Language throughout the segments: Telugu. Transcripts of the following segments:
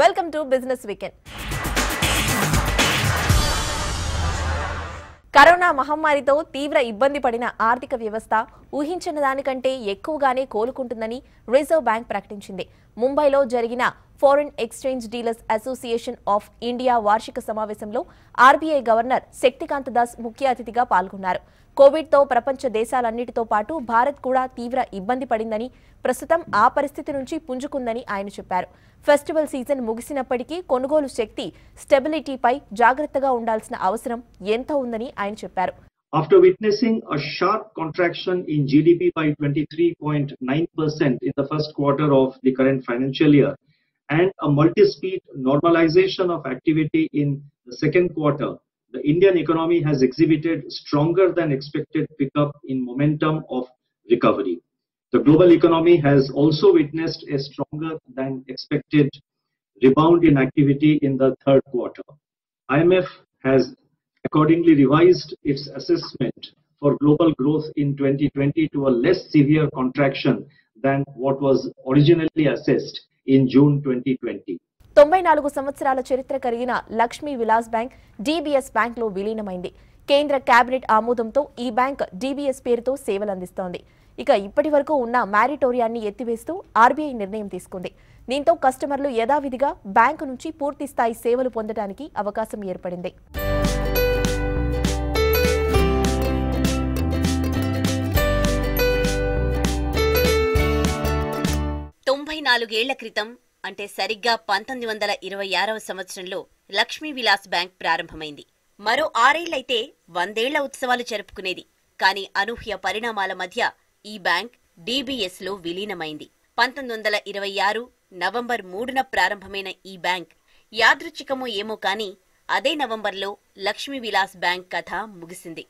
Welcome to business weekend corona మహమ్మారితో తీవ్ర ఇబ్బంది పడిన ఆర్థిక వ్యవస్థ ఊహించిన దానికంటే ఎక్కువగానే కోలుకుంటుందని రిజర్వ్ బ్యాంక్ ప్రకటించింది ముంబైలో జరిగిన foreign exchange dealers association of India వార్షిక సమావేశంలో ఆర్బీఐ గవర్నర్ శక్తికాంత దాస్ ముఖ్య అతిథిగా పాల్గొన్నారు కోవిడ్తో ప్రపంచ దేశాలన్నిటితో పాటు భారత్ కూడా తీవ్ర ఇబ్బంది పడిందని ప్రస్తుతం ఆ పరిస్థితి నుంచి పుంజుకుందని ఆయన చెప్పారు ఫెస్టివల్ సీజన్ ముగిసినప్పటికీ కొనుగోలు శక్తి స్టెబిలిటీపై జాగ్రత్తగా ఉండాల్సిన అవసరం ఎంత ఉందని ఆయన చెప్పారు After witnessing a sharp contraction in GDP by 23.9% in the first quarter of the current financial year and a multi speed normalization of activity in the second quarter, the Indian economy has exhibited stronger than expected pickup in momentum of recovery. The global economy has also witnessed a stronger than expected rebound in activity in the third quarter. IMF has accordingly revised its assessment for global growth in 2020 to a less severe contraction than what was originally assessed in June 2020. తొంభై నాలుగు సంవత్సరాల చరిత్ర కలిగిన లక్ష్మీ విలాస్ బ్యాంక్ డీబీఎస్ బ్యాంక్లో విలీనమైంది కేంద్ర కేబినెట్ ఆమోదంతో ఈ బ్యాంక్ డీబీఎస్ పేరుతో సేవలు అందిస్తోంది ఇక ఇప్పటి వరకు ఉన్న మ్యారిటోరియాన్ని ఎత్తివేస్తూ ఆర్బీఐ నిర్ణయం తీసుకుంది దీంతో కస్టమర్లు యథావిధిగా బ్యాంకు నుంచి పూర్తి స్థాయి సేవలు పొందడానికి అవకాశం ఏర్పడింది తొంభై నాలుగేళ్ల క్రితం అంటే సరిగ్గా పంతొమ్మిది వందల ఇరవై ఆరవ సంవత్సరంలో లక్ష్మీ విలాస్ బ్యాంక్ ప్రారంభమైంది మరో ఆరేళ్లైతే వందేళ్ల ఉత్సవాలు జరుపుకునేది కానీ అనూహ్య పరిణామాల మధ్య ఈ బ్యాంక్ లో విలీనమైంది పంతొమ్మిది వందల ఇరవై ఆరు నవంబర్ మూడున ప్రారంభమైన ఈ బ్యాంక్ యాదృచ్ఛికమో ఏమో కానీ అదే నవంబర్లో లక్ష్మీ విలాస్ బ్యాంక్ కథ ముగిసింది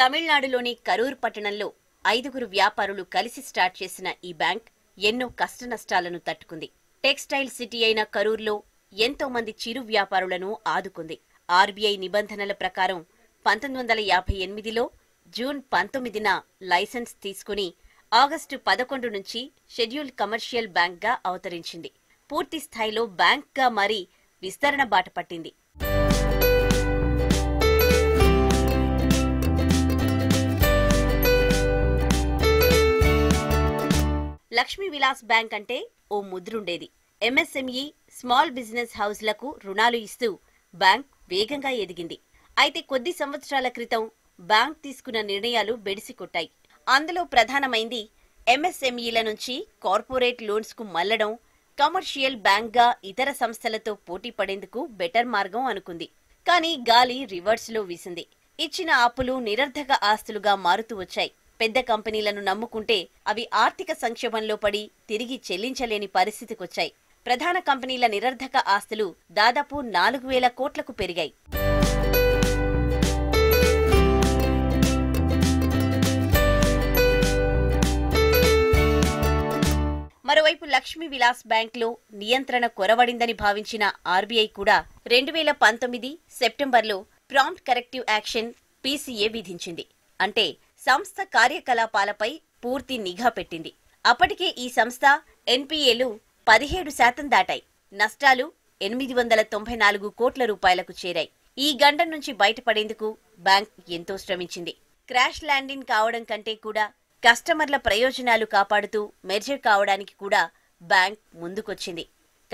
తమిళనాడులోని కరూర్ పట్టణంలో ఐదుగురు వ్యాపారులు కలిసి స్టార్ట్ చేసిన ఈ బ్యాంక్ ఎన్నో కష్టనష్టాలను తట్టుకుంది టెక్స్టైల్ సిటీ అయిన కరూర్లో ఎంతో మంది చిరు వ్యాపారులను ఆదుకుంది ఆర్బీఐ నిబంధనల ప్రకారం పంతొమ్మిది వందల యాభై ఎనిమిదిలో జూన్ పంతొమ్మిదిన లైసెన్స్ తీసుకుని ఆగస్టు పదకొండు నుంచి షెడ్యూల్ కమర్షియల్ బ్యాంక్గా అవతరించింది పూర్తి స్థాయిలో బ్యాంక్గా మారి విస్తరణ బాట పట్టింది లక్ష్మీ విలాస్ బ్యాంక్ అంటే ఓ ముద్రుండేది ఎంఎస్ఎంఈ స్మాల్ బిజినెస్ హౌస్లకు రుణాలు ఇస్తూ బ్యాంక్ వేగంగా ఎదిగింది అయితే కొద్ది సంవత్సరాల క్రితం బ్యాంక్ తీసుకున్న నిర్ణయాలు బెడిసికొట్టాయి అందులో ప్రధానమైంది ఎంఎస్ఎంఈల నుంచి కార్పొరేట్ లోన్స్కు మళ్లడం కమర్షియల్ బ్యాంక్గా ఇతర సంస్థలతో పోటీ పడేందుకు బెటర్ మార్గం అనుకుంది కానీ గాలి రివర్స్లో వీసింది ఇచ్చిన అప్పులు నిరర్ధక ఆస్తులుగా మారుతూ వచ్చాయి పెద్ద కంపెనీలను నమ్ముకుంటే అవి ఆర్థిక సంక్షోభంలో పడి తిరిగి చెల్లించలేని పరిస్థితికొచ్చాయి ప్రధాన కంపెనీల నిరర్ధక ఆస్తులు దాదాపు నాలుగు వేల కోట్లకు పెరిగాయి మరోవైపు లక్ష్మీ విలాస్ బ్యాంక్లో నియంత్రణ కొరవడిందని భావించిన ఆర్బీఐ కూడా రెండు వేల పంతొమ్మిది సెప్టెంబర్లో ప్రాంప్ట్ కరెక్టివ్ యాక్షన్ పీసీఏ విధించింది అంటే సంస్థ కార్యకలాపాలపై పూర్తి నిఘా పెట్టింది అప్పటికే ఈ సంస్థ ఎన్పిఏలు పదిహేడు శాతం దాటాయి నష్టాలు ఎనిమిది వందల తొంభై నాలుగు కోట్ల రూపాయలకు చేరాయి ఈ గండం నుంచి బయటపడేందుకు బ్యాంక్ ఎంతో శ్రమించింది క్రాష్ ల్యాండింగ్ కావడం కంటే కూడా కస్టమర్ల ప్రయోజనాలు కాపాడుతూ మెర్జర్ కావడానికి కూడా బ్యాంక్ ముందుకొచ్చింది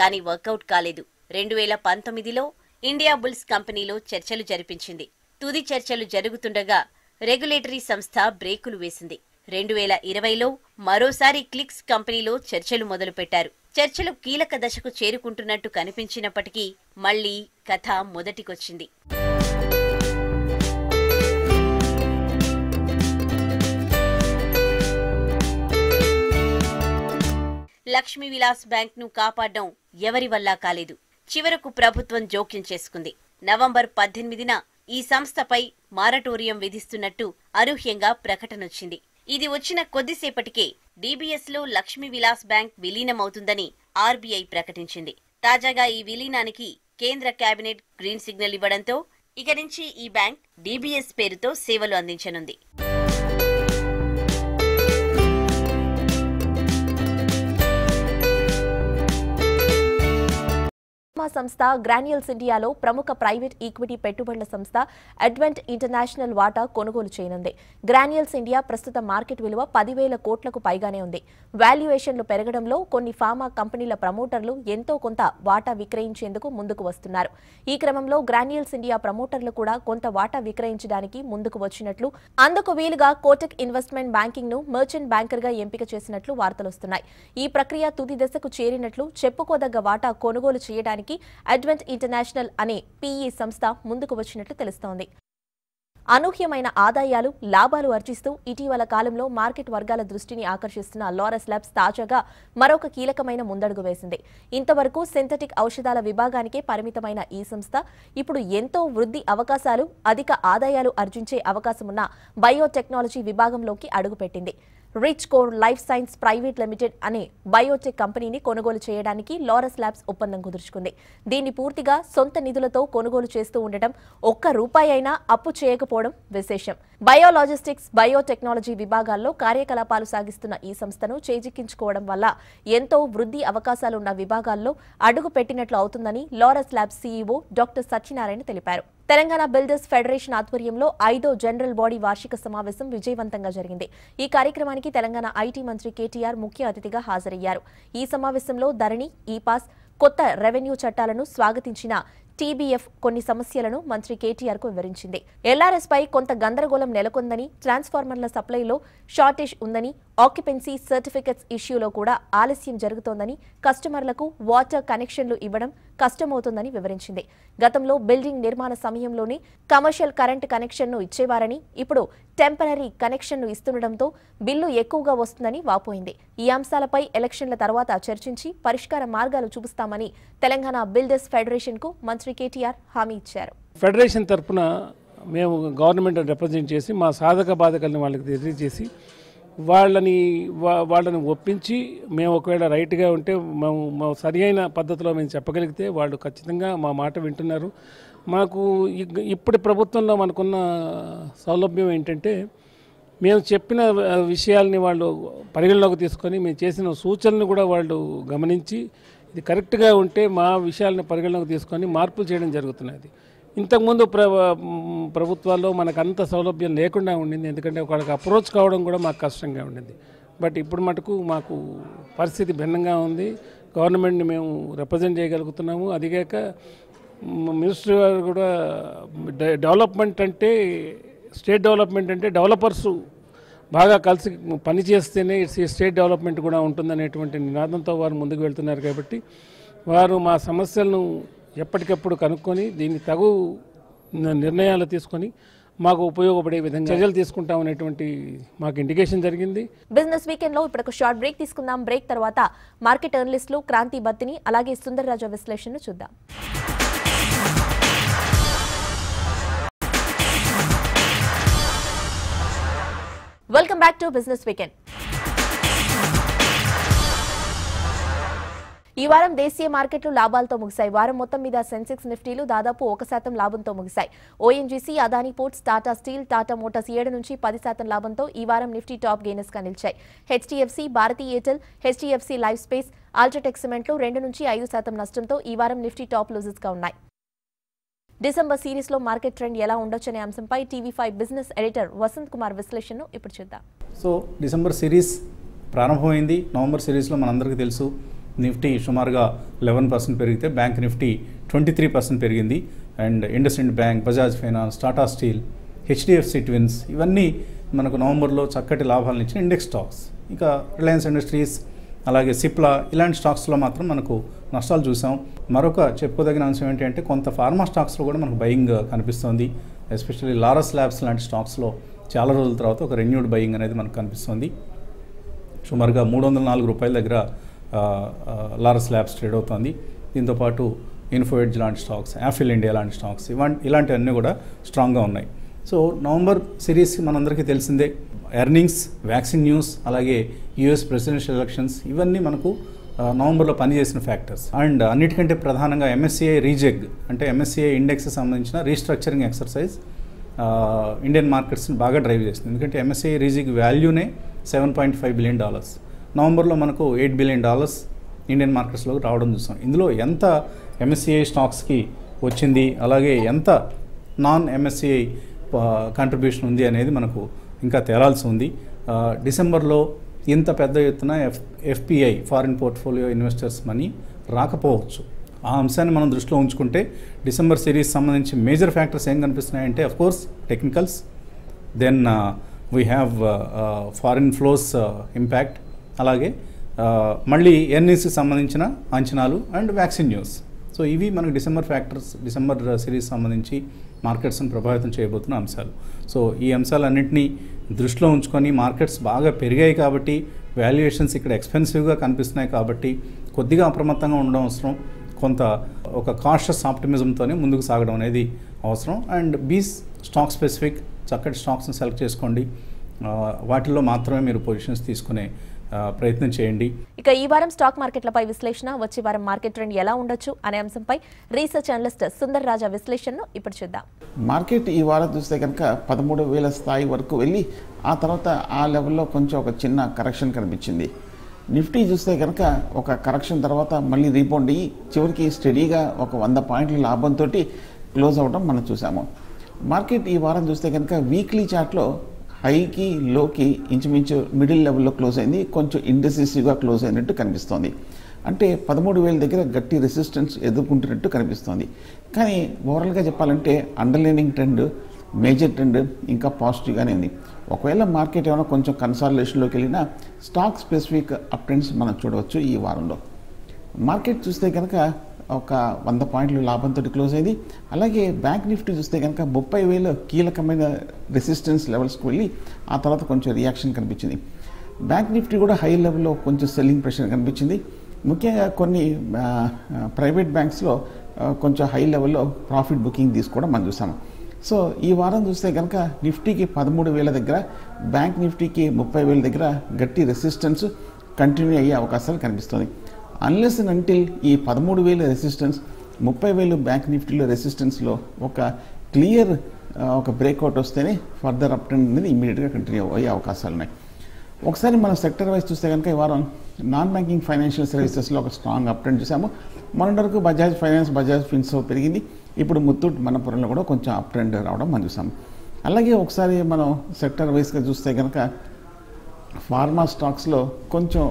కానీ వర్కౌట్ కాలేదు రెండు వేల పంతొమ్మిదిలో ఇండియా బుల్స్ కంపెనీలో చర్చలు జరిపించింది తుది చర్చలు జరుగుతుండగా రెగ్యులేటరీ సంస్థ బ్రేకులు వేసింది రెండు వేల ఇరవైలో మరోసారి క్లిక్స్ కంపెనీలో చర్చలు మొదలుపెట్టారు చర్చలు కీలక దశకు చేరుకుంటున్నట్టు కనిపించినప్పటికీ మళ్లీ కథ మొదటికొచ్చింది లక్ష్మీ విలాస్ ను కాపాడడం ఎవరి వల్ల కాలేదు చివరకు ప్రభుత్వం జోక్యం చేసుకుంది నవంబర్ పద్దెనిమిదిన ఈ సంస్థపై మారటోరియం విధిస్తున్నట్టు అరూహ్యంగా ప్రకటనొచ్చింది ఇది వచ్చిన కొద్దిసేపటికే డీబీఎస్లో లక్ష్మీ విలాస్ బ్యాంక్ విలీనమవుతుందని ఆర్బీఐ ప్రకటించింది తాజాగా ఈ విలీనానికి కేంద్ర కేబినెట్ గ్రీన్ సిగ్నల్ ఇవ్వడంతో ఇక నుంచి ఈ బ్యాంక్ డీబీఎస్ పేరుతో సేవలు అందించనుంది సంస్థ గ్రాన్యుల్స్ ఇండియాలో ప్రముఖ ప్రైవేట్ ఈక్విటీ పెట్టుబడుల సంస్థ అడ్వెంట్ ఇంటర్నేషనల్ వాటా కొనుగోలు చేయనుంది గ్రాన్యుల్స్ ఇండియా ప్రస్తుత మార్కెట్ విలువ పదివేల కోట్లకు పైగానే ఉంది వాల్యుయేషన్లు పెరగడంలో కొన్ని ఫార్మా కంపెనీల ప్రమోటర్లు ఎంతో కొంత వాటా విక్రయించేందుకు ముందుకు వస్తున్నారు ఈ క్రమంలో గ్రాన్యుల్స్ ఇండియా ప్రమోటర్లు కూడా కొంత వాటా విక్రయించడానికి ముందుకు వచ్చినట్లు అందుకు వీలుగా కోటక్ ఇన్వెస్ట్మెంట్ బ్యాంకింగ్ ను మర్చెంట్ బ్యాంకర్ గా ఎంపిక చేసినట్లు వార్తలు వస్తున్నాయి ఈ ప్రక్రియ తుది దశకు చేరినట్లు చెప్పుకోదగ్గ వాటా కొనుగోలు చేయడానికి చేయడానికి అడ్వెంట్ ఇంటర్నేషనల్ అనే పీఈ సంస్థ ముందుకు వచ్చినట్లు తెలుస్తోంది అనూహ్యమైన ఆదాయాలు లాభాలు అర్జిస్తూ ఇటీవల కాలంలో మార్కెట్ వర్గాల దృష్టిని ఆకర్షిస్తున్న లారస్ ల్యాబ్స్ తాజాగా మరొక కీలకమైన ముందడుగు వేసింది ఇంతవరకు సింథటిక్ ఔషధాల విభాగానికే పరిమితమైన ఈ సంస్థ ఇప్పుడు ఎంతో వృద్ధి అవకాశాలు అధిక ఆదాయాలు ఆర్జించే అవకాశమున్న బయోటెక్నాలజీ విభాగంలోకి అడుగుపెట్టింది Richcore life science private limited అనే బయోటెక్ కంపెనీని కొనుగోలు చేయడానికి లారస్ ల్యాబ్స్ ఒప్పందం కుదుర్చుకుంది దీన్ని పూర్తిగా సొంత నిధులతో కొనుగోలు చేస్తూ ఉండటం ఒక్క రూపాయి అయినా అప్పు చేయకపోవడం విశేషం బయోలాజిస్టిక్స్ బయోటెక్నాలజీ విభాగాల్లో కార్యకలాపాలు సాగిస్తున్న ఈ సంస్థను చేజిక్కించుకోవడం వల్ల ఎంతో వృద్ధి అవకాశాలున్న విభాగాల్లో అడుగు పెట్టినట్లు అవుతుందని Laurus lab CEO doctor Satyanarayana తెలిపారు తెలంగాణ బిల్డర్స్ ఫెడరేషన్ ఆధ్వర్యంలో ఐదో జనరల్ బాడీ వార్షిక సమావేశం విజయవంతంగా జరిగింది ఈ కార్యక్రమానికి తెలంగాణ ఐటీ మంత్రి కేటీఆర్ ముఖ్య అతిథిగా హాజరయ్యారు ఈ సమావేశంలో ధరణి ఈ పాస్ కొత్త రెవెన్యూ చట్టాలను స్వాగతించిన టీబీఎఫ్ కొన్ని సమస్యలను మంత్రి కేటీఆర్ కు వివరించింది ఎల్ఆర్ఎస్ పై కొంత గందరగోళం నెలకొందని ట్రాన్స్ఫార్మర్ల సప్లైలో షార్టేజ్ ఉందని ఆక్యుపెన్సీ సర్టిఫికెట్స్ ఇష్యూలో కూడా ఆలస్యం జరుగుతోందని కస్టమర్లకు వాటర్ కనెక్షన్లు ఇవ్వడం కష్టమవుతుందని వివరించింది గతంలో బిల్డింగ్ నిర్మాణ సమయంలోనే కమర్షియల్ కరెంట్ కనెక్షన్ను ఇచ్చేవారని ఇప్పుడు టెంపరీ కనెక్షన్ను ఇస్తుండటంతో బిల్లు ఎక్కువగా వస్తుందని వాపోయింది ఈ అంశాలపై ఎలక్షన్ల తర్వాత చర్చించి పరిష్కార మార్గాలు చూపిస్తామని తెలంగాణ బిల్డర్స్ ఫెడరేషన్కు మంత్రి మంత్రి కేటీఆర్ హామీ ఇచ్చారు ఫెడరేషన్ తరఫున మేము గవర్నమెంట్ రిప్రజెంట్ చేసి మా సాధక బాధకాలను వాళ్ళకి తెలియజేసి వాళ్ళని వాళ్ళని ఒప్పించి మేము ఒకవేళ రైట్గా ఉంటే మేము సరియైన పద్ధతిలో మేము చెప్పగలిగితే వాళ్ళు ఖచ్చితంగా మా మాట వింటున్నారు మాకు ఇప్పటి ప్రభుత్వంలో మనకున్న సౌలభ్యం ఏంటంటే మేము చెప్పిన విషయాల్ని వాళ్ళు పరిగణలోకి తీసుకొని మేము చేసిన సూచనలు కూడా వాళ్ళు గమనించి ఇది కరెక్ట్గా ఉంటే మా విషయాలను పరిగణలోకి తీసుకొని మార్పులు చేయడం జరుగుతున్నది ఇంతకుముందు ప్ర ప్రభుత్వాల్లో మనకు అంత సౌలభ్యం లేకుండా ఉండింది ఎందుకంటే ఒకళ్ళకి అప్రోచ్ కావడం కూడా మాకు కష్టంగా ఉండింది బట్ ఇప్పుడు మటుకు మాకు పరిస్థితి భిన్నంగా ఉంది గవర్నమెంట్ని మేము రిప్రజెంట్ చేయగలుగుతున్నాము అదిగాక మినిస్టర్ గారు కూడా డెవలప్మెంట్ అంటే స్టేట్ డెవలప్మెంట్ అంటే డెవలపర్సు బాగా కలిసి పనిచేస్తేనే ఈ స్టేట్ డెవలప్మెంట్ కూడా ఉంటుందనేటువంటి నినాదంతో వారు ముందుకు వెళ్తున్నారు కాబట్టి వారు మా సమస్యలను ఎప్పటికప్పుడు కనుక్కొని దీన్ని తగు నిర్ణయాలు తీసుకొని మాకు ఉపయోగపడే విధంగా చర్యలు తీసుకుంటాం అనేటువంటి మాకు ఇండికేషన్ జరిగింది బిజినెస్ వీకెండ్ లో ఇప్పుడు ఒక షార్ట్ బ్రేక్ తీసుకుందాం బ్రేక్ తర్వాత మార్కెట్ ఎర్నలిస్టులు క్రాంతి బత్తిని అలాగే సుందర్ రాజా విశ్లేషణ చూద్దాం welcome back to business weekend ఈ వారం దేశీయ మార్కెట్లు లాభాలతో ముగిశాయి వారం మొత్తం మీద సెన్సెక్స్ నిఫ్టీలు దాదాపు ఒక శాతం లాభంతో ముగిశాయి ONGC Adani ports Tata steel Tata motors ఏడు నుంచి పది శాతం లాభంతో ఈ వారం నిఫ్టీ టాప్ గెయినర్స్ గా నిలిచాయి HDFC Bharti Airtel HDFC life space UltraTech సిమెంట్లు రెండు నుంచి ఐదు శాతం నష్టంతో ఈ వారం నిఫ్టీ టాప్ లూజెస్ గా ఉన్నాయి డిసెంబర్ సిరీస్లో మార్కెట్ ట్రెండ్ ఎలా ఉండొచ్చనే అంశంపై TV five business editor Vasant Kumar విశ్లేషణను ఇప్పుడు చూద్దాం సో డిసెంబర్ సిరీస్ ప్రారంభమైంది నవంబర్ సిరీస్లో మనందరికీ తెలుసు నిఫ్టీ సుమారుగా లెవెన్ పర్సెంట్ పెరిగితే bank Nifty twenty three percent పెరిగింది and IndusInd bank Bajaj finance Tata steel HDFC twins ఇవన్నీ మనకు నవంబర్లో చక్కటి లాభాలను ఇచ్చిన ఇండెక్స్ స్టాక్స్ ఇంకా రిలయన్స్ ఇండస్ట్రీస్ అలాగే సిప్లా ఇలాంటి స్టాక్స్లో మాత్రం మనకు నష్టాలు చూసాం మరొక చెప్పుకోదగిన అంశం ఏంటంటే కొంత ఫార్మా స్టాక్స్లో కూడా మనకు బయింగ్ కనిపిస్తుంది ఎస్పెషల్లీ లారస్ ల్యాబ్స్ లాంటి స్టాక్స్లో చాలా రోజుల తర్వాత ఒక రెన్యూడ్ బయింగ్ అనేది మనకు కనిపిస్తుంది సుమారుగా మూడు వందల నాలుగు రూపాయల దగ్గర లారస్ ల్యాబ్స్ ట్రేడ్ అవుతుంది దీంతోపాటు ఇన్ఫోయిడ్జ్ లాంటి స్టాక్స్ యాఫిల్ ఇండియా లాంటి స్టాక్స్ ఇవా ఇలాంటివన్నీ కూడా స్ట్రాంగ్గా ఉన్నాయి సో నవంబర్ సిరీస్ మనందరికీ తెలిసిందే ఎర్నింగ్స్ వ్యాక్సిన్ న్యూస్ అలాగే యుఎస్ ప్రెసిడెన్షియల్ ఎలక్షన్స్ ఇవన్నీ మనకు నవంబర్లో పనిచేసిన ఫ్యాక్టర్స్ అండ్ అన్నిటికంటే ప్రధానంగా ఎంఎస్సిఐ రీజెగ్ అంటే ఎంఎస్సిఐ ఇండెక్స్కి సంబంధించిన రీస్ట్రక్చరింగ్ ఎక్సర్సైజ్ ఇండియన్ మార్కెట్స్ని బాగా డ్రైవ్ చేస్తుంది ఎందుకంటే ఎంఎస్సిఐ రీజెగ్ వాల్యూనే seven point five billion dollars నవంబర్లో మనకు ఎయిట్ బిలియన్ డాలర్స్ ఇండియన్ మార్కెట్స్లోకి రావడం చూస్తాం ఇందులో ఎంత ఎంఎస్సిఐ స్టాక్స్కి వచ్చింది అలాగే ఎంత నాన్ ఎంఎస్సిఐ కాంట్రిబ్యూషన్ ఉంది అనేది మనకు ఇంకా తేరాల్సి ఉంది డిసెంబర్లో ఇంత పెద్ద ఎత్తున F FPI foreign portfolio investors money రాకపోవచ్చు ఆ అంశాన్ని మనం దృష్టిలో ఉంచుకుంటే డిసెంబర్ సిరీస్ సంబంధించి మేజర్ ఫ్యాక్టర్స్ ఏం కనిపిస్తున్నాయంటే course technicals then we have foreign flows impact అలాగే మళ్ళీ ఎన్ఈసి e సంబంధించిన అంచనాలు అండ్ వ్యాక్సిన్ న్యూస్ సో ఇవి మనకు డిసెంబర్ ఫ్యాక్టర్స్ డిసెంబర్ సిరీస్ సంబంధించి మార్కెట్స్ని ప్రభావితం చేయబోతున్న అంశాలు సో ఈ అంశాలన్నింటినీ దృష్టిలో ఉంచుకొని మార్కెట్స్ బాగా పెరిగాయి కాబట్టి వాల్యుయేషన్స్ ఇక్కడ ఎక్స్పెన్సివ్గా కనిపిస్తున్నాయి కాబట్టి కొద్దిగా అప్రమత్తంగా ఉండడం అవసరం కొంత ఒక కాషస్ ఆప్టిమిజంతోనే ముందుకు సాగడం అనేది అవసరం అండ్ బీస్ స్టాక్ స్పెసిఫిక్ చక్కటి స్టాక్స్ని సెలెక్ట్ చేసుకోండి వాటిల్లో మాత్రమే మీరు పొజిషన్స్ తీసుకునే ప్రయత్నం చేయండి ఇక ఈ వారం స్టాక్ మార్కెట్లపై విశ్లేషణ వచ్చే వారం మార్కెట్ ట్రెండ్ ఎలా ఉండొచ్చు అనే అంశంపై రీసెర్చ్ అనలిస్ట్ సుందర్ రాజా విశ్లేషణను ఇప్పుడు చూద్దాం మార్కెట్ ఈ వారం చూస్తే కనుక పదమూడు వేల స్థాయి వరకు వెళ్ళి ఆ తర్వాత ఆ లెవెల్లో కొంచెం ఒక చిన్న కరెక్షన్ కనిపించింది నిఫ్టీ చూస్తే కనుక ఒక కరెక్షన్ తర్వాత మళ్ళీ రీబౌండ్ అయ్యి చివరికి స్టడీగా ఒక వంద పాయింట్ల లాభంతో క్లోజ్ అవడం మనం చూసాము మార్కెట్ ఈ వారం చూస్తే కనుక వీక్లీ చార్ట్లో హైకి లోకి ఇంచుమించు మిడిల్ లెవెల్లో క్లోజ్ అయింది కొంచెం ఇండెసిసివ్గా క్లోజ్ అయినట్టు కనిపిస్తోంది అంటే పదమూడు వేల దగ్గర గట్టి రెసిస్టెన్స్ ఎదుర్కొంటున్నట్టు కనిపిస్తోంది కానీ ఓవరాల్గా చెప్పాలంటే అండర్లైనింగ్ ట్రెండ్ మేజర్ ట్రెండ్ ఇంకా పాజిటివ్గానే ఉంది ఒకవేళ మార్కెట్ ఏమైనా కొంచెం కన్సాలిడేషన్లోకి వెళ్ళినా స్టాక్ స్పెసిఫిక్ అప్ ట్రెండ్స్ మనం చూడవచ్చు ఈ వారంలో మార్కెట్ చూస్తే కనుక ఒక వంద పాయింట్లు లాభంతో క్లోజ్ అయ్యింది అలాగే బ్యాంక్ నిఫ్టీ చూస్తే కనుక ముప్పై వేల కీలకమైన రెసిస్టెన్స్ లెవెల్స్కి వెళ్ళి ఆ తర్వాత కొంచెం రియాక్షన్ కనిపించింది బ్యాంక్ నిఫ్టీ కూడా హై లెవెల్లో కొంచెం సెల్లింగ్ ప్రెషర్ కనిపించింది ముఖ్యంగా కొన్ని ప్రైవేట్ బ్యాంక్స్లో కొంచెం హై లెవెల్లో ప్రాఫిట్ బుకింగ్ తీసుకోవడం మనం చూసాము సో ఈ వారం చూస్తే కనుక నిఫ్టీకి పదమూడు వేల దగ్గర బ్యాంక్ నిఫ్టీకి ముప్పై వేల దగ్గర గట్టి రెసిస్టెన్స్ కంటిన్యూ అయ్యే అవకాశాలు కనిపిస్తుంది అన్లెస్ అండ్ అంటిల్ ఈ పదమూడు వేల రెసిస్టెన్స్ ముప్పై వేలు బ్యాంక్ నిఫ్టీలో రెసిస్టెన్స్లో ఒక క్లియర్ ఒక బ్రేక్అవుట్ వస్తేనే ఫర్దర్ అప్ ట్రెండ్ అనేది ఇమీడియట్గా కంటిన్యూ అయ్యే అవకాశాలు ఉన్నాయి ఒకసారి మనం సెక్టర్ వైజ్ చూస్తే కనుక ఈ వారం నాన్ బ్యాంకింగ్ ఫైనాన్షియల్ సర్వీసెస్లో ఒక స్ట్రాంగ్ అప్ ట్రెండ్ చూసాము మొన్నటి వరకు బజాజ్ ఫైనాన్స్ బజాజ్ ఫిన్సో పెరిగింది ఇప్పుడు ముత్తూట్ మనపురంలో కూడా కొంచెం అప్ ట్రెండ్ రావడం మనం చూసాము అలాగే ఒకసారి మనం సెక్టర్ వైజ్గా చూస్తే కనుక ఫార్మా స్టాక్స్లో కొంచెం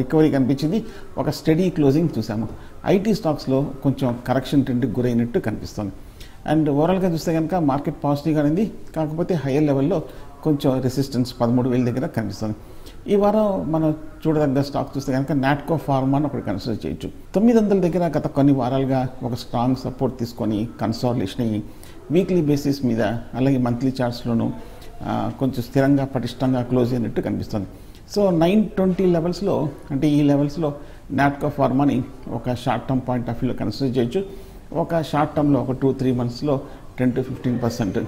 రికవరీ కనిపించింది ఒక స్టడీ క్లోజింగ్ చూసాము ఐటీ స్టాక్స్లో కొంచెం కరెక్షన్ ట్రెండ్ గురైనట్టు కనిపిస్తుంది అండ్ ఓవరాల్గా చూస్తే కనుక మార్కెట్ పాజిటివ్గా ఉంది కాకపోతే హయ్యర్ లెవెల్లో కొంచెం రెసిస్టెన్స్ పదమూడు వేల దగ్గర కనిపిస్తుంది ఈ వారం మనం చూడదగ్గ స్టాక్ చూస్తే కనుక నాట్కో ఫార్మా అని ఒకటి కన్సిడర్ చేయొచ్చు తొమ్మిది వందల దగ్గర గత కొన్ని వారాలుగా ఒక స్ట్రాంగ్ సపోర్ట్ తీసుకొని కన్సాలిడేషన్ అయ్యి వీక్లీ బేసిస్ మీద అలాగే మంత్లీ చార్ట్స్లోనూ కొంచెం స్థిరంగా పటిష్టంగా క్లోజ్ అయినట్టు కనిపిస్తుంది సో నైన్ ట్వంటీ లెవెల్స్లో అంటే ఈ లెవెల్స్లో నాట్కో ఫార్మాని ఒక షార్ట్ టర్మ్ పాయింట్ ఆఫ్ వ్యూలో కన్సిడర్ చేయొచ్చు ఒక షార్ట్ టర్మ్లో ఒక టూ త్రీ మంత్స్లో ten to fifteen percent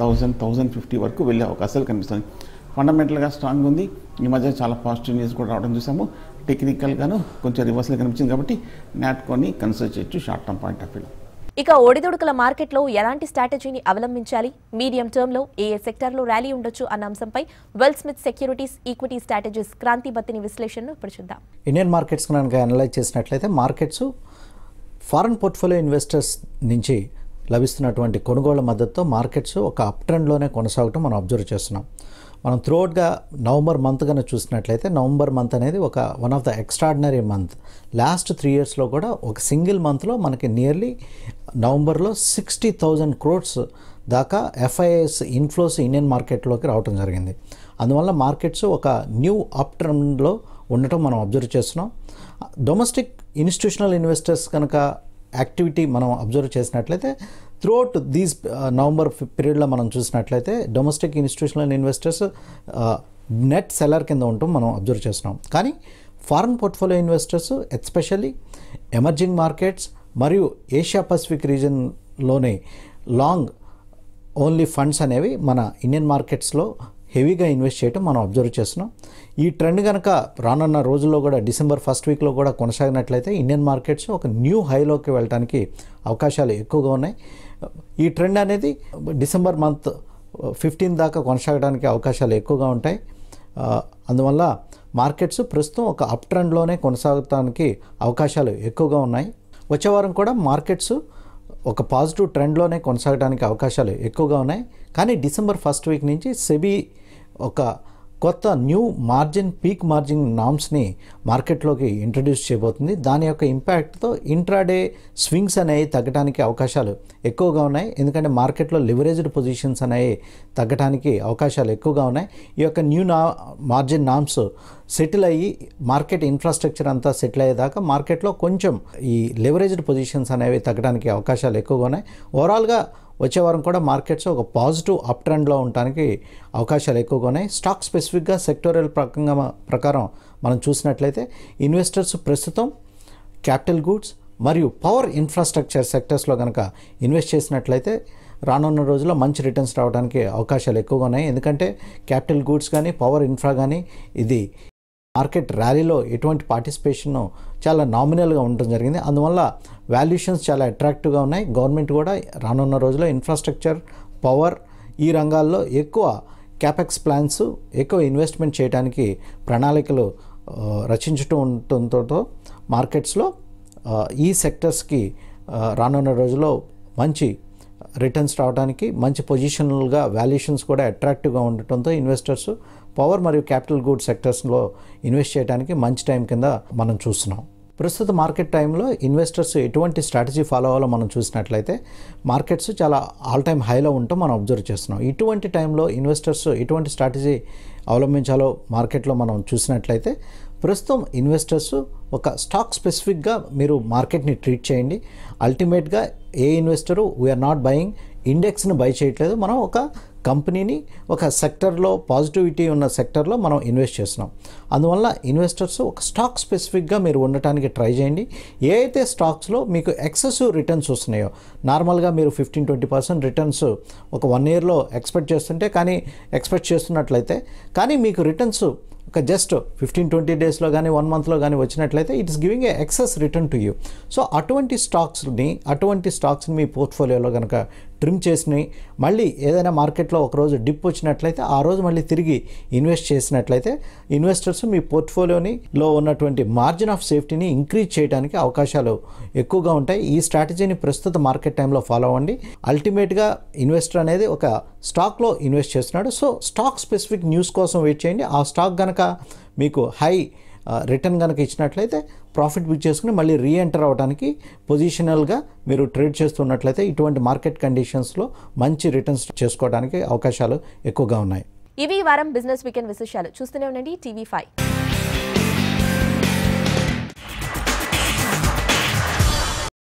thousand thousand fifty వరకు వెళ్ళే అవకాశాలు కనిపిస్తుంది ఫండమెంటల్గా స్ట్రాంగ్ ఉంది ఈ మధ్య చాలా పాజిటివ్ న్యూస్ కూడా రావడం చూసాము టెక్నికల్గాను కొంచెం రివర్స్లో కనిపించింది కాబట్టి నాట్కోని కన్సిడర్ చేయొచ్చు షార్ట్ టర్మ్ పాయింట్ ఆఫ్ వ్యూలో ఇక ఒడిదుడుకుల మార్కెట్లో ఎలాంటి స్ట్రాటజీని అవలంబించాలి మీడియం టర్మ్లో ఏ ఏ సెక్టార్లో ర్యాలీ ఉండొచ్చు అన్న అంశంపై వెల్ స్మిత్ securities equity strategies Kranthi Bathini విశ్లేషణను ఇప్పుడు చూద్దాం ఇండియన్ మార్కెట్స్ కనుక అనలైజ్ చేసినట్లయితే మార్కెట్స్ ఫారెన్ పోర్ట్ఫోలియో ఇన్వెస్టర్స్ నుంచి లభిస్తున్నటువంటి కొనుగోళ్ల మద్దతుతో మార్కెట్స్ ఒక అప్ ట్రెండ్లోనే కొనసాగటం మనం అబ్జర్వ్ చేస్తున్నాం మనం త్రూఅవుట్గా నవంబర్ మంత్ కనుక చూసినట్లయితే నవంబర్ మంత్ అనేది ఒక one of the extraordinary month last three ఇయర్స్లో కూడా ఒక సింగిల్ మంత్లో మనకి నియర్లీ నవంబర్లో సిక్స్టీ థౌజండ్ క్రోడ్స్ దాకా ఎఫ్ఐఎస్ ఇన్ఫ్లోస్ ఇండియన్ మార్కెట్లోకి రావడం జరిగింది అందువల్ల మార్కెట్స్ ఒక న్యూ అప్ ట్రెండ్లో ఉండటం మనం అబ్జర్వ్ చేస్తున్నాం డొమెస్టిక్ ఇన్స్టిట్యూషనల్ ఇన్వెస్టర్స్ కనుక యాక్టివిటీ మనం అబ్జర్వ్ చేసినట్లయితే త్రూఅవుట్ దీస్ నవంబర్ పీరియడ్లో మనం చూసినట్లయితే domestic institutional investors net seller కింద ఉండటం మనం అబ్జర్వ్ చేస్తున్నాం కానీ foreign portfolio investors especially emerging markets మరియు ఏషియా పసిఫిక్ రీజన్లోనే లాంగ్ ఓన్లీ ఫండ్స్ అనేవి మన ఇండియన్ మార్కెట్స్లో హెవీగా ఇన్వెస్ట్ చేయటం మనం అబ్జర్వ్ చేస్తున్నాం ఈ ట్రెండ్ కనుక రానున్న రోజుల్లో కూడా డిసెంబర్ ఫస్ట్ వీక్లో కూడా కొనసాగినట్లయితే ఇండియన్ మార్కెట్స్ ఒక న్యూ హైలోకి వెళ్ళడానికి అవకాశాలు ఎక్కువగా ఉన్నాయి ఈ ట్రెండ్ అనేది డిసెంబర్ మంత్ ఫిఫ్టీన్ దాకా కొనసాగడానికి అవకాశాలు ఎక్కువగా ఉంటాయి అందువల్ల మార్కెట్స్ ప్రస్తుతం ఒక అప్ ట్రెండ్లోనే కొనసాగటానికి అవకాశాలు ఎక్కువగా ఉన్నాయి వచ్చే వారం కూడా మార్కెట్స్ ఒక పాజిటివ్ ట్రెండ్లోనే కొనసాగడానికి అవకాశాలు ఎక్కువగా ఉన్నాయి కానీ డిసెంబర్ ఫస్ట్ వీక్ నుంచి సెబీ ఒక కొత్త న్యూ మార్జిన్ పీక్ మార్జిన్ నామ్స్ని మార్కెట్లోకి ఇంట్రడ్యూస్ చేయబోతుంది దాని యొక్క ఇంపాక్ట్తో ఇంట్రాడే స్వింగ్స్ అనేవి తగ్గడానికి అవకాశాలు ఎక్కువగా ఉన్నాయి ఎందుకంటే మార్కెట్లో లివరేజ్డ్ పొజిషన్స్ అనేవి తగ్గడానికి అవకాశాలు ఎక్కువగా ఉన్నాయి ఈ యొక్క న్యూ నా మార్జిన్ నామ్స్ సెటిల్ అయ్యి మార్కెట్ ఇన్ఫ్రాస్ట్రక్చర్ అంతా సెటిల్ అయ్యేదాకా మార్కెట్లో కొంచెం ఈ లివరేజ్డ్ పొజిషన్స్ అనేవి తగ్గడానికి అవకాశాలు ఎక్కువగా ఉన్నాయి ఓవరాల్గా వచ్చే వారం కూడా మార్కెట్స్ ఒక పాజిటివ్ అప్ ట్రెండ్లో ఉండడానికి అవకాశాలు ఎక్కువగా ఉన్నాయి స్టాక్ స్పెసిఫిక్గా సెక్టోరియల్ ప్రకంగా ప్రకారం మనం చూసినట్లయితే ఇన్వెస్టర్స్ ప్రస్తుతం క్యాపిటల్ గూడ్స్ మరియు పవర్ ఇన్ఫ్రాస్ట్రక్చర్ సెక్టర్స్లో కనుక ఇన్వెస్ట్ చేసినట్లయితే రానున్న రోజుల్లో మంచి రిటర్న్స్ రావడానికి అవకాశాలు ఎక్కువగా ఉన్నాయి ఎందుకంటే క్యాపిటల్ గూడ్స్ కానీ పవర్ ఇన్ఫ్రా కానీ ఇది మార్కెట్ ర్యాలీలో ఎటువంటి పార్టిసిపేషన్ చాలా నామినల్గా ఉండడం జరిగింది అందువల్ల వాల్యుయేషన్స్ చాలా అట్రాక్టివ్గా ఉన్నాయి గవర్నమెంట్ కూడా రానున్న రోజుల్లో ఇన్ఫ్రాస్ట్రక్చర్ పవర్ ఈ రంగాల్లో ఎక్కువ క్యాపెక్స్ ప్లాన్స్ ఎక్కువ ఇన్వెస్ట్మెంట్ చేయడానికి ప్రణాళికలు రచించటం ఉండటంతో మార్కెట్స్లో ఈ సెక్టర్స్కి రానున్న రోజుల్లో మంచి రిటర్న్స్ రావడానికి మంచి పొజిషన్గా వాల్యుయేషన్స్ కూడా అట్రాక్టివ్గా ఉండటంతో ఇన్వెస్టర్స్ పవర్ మరియు క్యాపిటల్ గుడ్ సెక్టర్స్లో ఇన్వెస్ట్ చేయడానికి మంచి టైం కింద మనం చూస్తున్నాం ప్రస్తుత మార్కెట్ టైంలో ఇన్వెస్టర్స్ ఎటువంటి స్ట్రాటజీ ఫాలో అవ్వాలో మనం చూసినట్లయితే మార్కెట్స్ చాలా ఆల్ టైమ్ హైలో ఉంటాం మనం అబ్జర్వ్ చేస్తున్నాం ఇటువంటి టైంలో ఇన్వెస్టర్స్ ఎటువంటి స్ట్రాటజీ అవలంబించాలో మార్కెట్లో మనం చూసినట్లయితే ప్రస్తుతం ఇన్వెస్టర్స్ ఒక స్టాక్ స్పెసిఫిక్గా మీరు మార్కెట్ని ట్రీట్ చేయండి అల్టిమేట్గా ఏ ఇన్వెస్టరు వీఆర్ నాట్ బయింగ్ ఇండెక్స్ని బై చేయట్లేదు మనం ఒక కంపెనీని ఒక సెక్టర్లో పాజిటివిటీ ఉన్న సెక్టర్లో మనం ఇన్వెస్ట్ చేస్తున్నాం అందువల్ల ఇన్వెస్టర్స్ ఒక స్టాక్ స్పెసిఫిక్గా మీరు ఉండటానికి ట్రై చేయండి ఏ అయితే స్టాక్స్లో మీకు ఎక్సెసివ్ రిటర్న్స్ వస్తున్నాయో నార్మల్గా మీరు ఫిఫ్టీన్ ట్వంటీ పర్సెంట్ రిటర్న్స్ ఒక వన్ ఇయర్లో ఎక్స్పెక్ట్ చేస్తుంటే కానీ ఎక్స్పెక్ట్ చేస్తున్నట్లయితే కానీ మీకు రిటర్న్స్ ఒక జస్ట్ ఫిఫ్టీన్ ట్వంటీ డేస్లో కానీ వన్ మంత్లో కానీ వచ్చినట్లయితే it's giving a excess return to you so అటువంటి స్టాక్స్ని అటువంటి స్టాక్స్ని మీ పోర్ట్ఫోలియోలో కనుక ట్రిమ్ చేసినవి మళ్ళీ ఏదైనా మార్కెట్లో ఒకరోజు డిప్ వచ్చినట్లయితే ఆ రోజు మళ్ళీ తిరిగి ఇన్వెస్ట్ చేసినట్లయితే ఇన్వెస్టర్స్ మీ పోర్ట్ఫోలియోని లో ఉన్నటువంటి మార్జిన్ ఆఫ్ సేఫ్టీని ఇంక్రీజ్ చేయడానికి అవకాశాలు ఎక్కువగా ఉంటాయి ఈ స్ట్రాటజీని ప్రస్తుత మార్కెట్ టైంలో ఫాలో అవ్వండి అల్టిమేట్గా ఇన్వెస్టర్ అనేది ఒక స్టాక్లో ఇన్వెస్ట్ చేస్తున్నాడు సో స్టాక్ స్పెసిఫిక్ న్యూస్ కోసం వెయిట్ చేయండి ఆ స్టాక్ కనుక మీకు హై రిటర్న్ కనుక ఇచ్చినట్లయితే ప్రాఫిట్ బుక్ చేసుకుని మళ్ళీ రీ ఎంటర్ అవడానికి పొజిషనల్గా మీరు ట్రేడ్ చేస్తున్నట్లయితే ఇటువంటి మార్కెట్ కండిషన్స్లో మంచి రిటర్న్స్ చేసుకోవడానికి అవకాశాలు ఎక్కువగా ఉన్నాయి ఇవి వారం బిజినెస్ వీకెండ్ విశేషాలు చూస్తూనే ఉండండి టీవీ ఫైవ్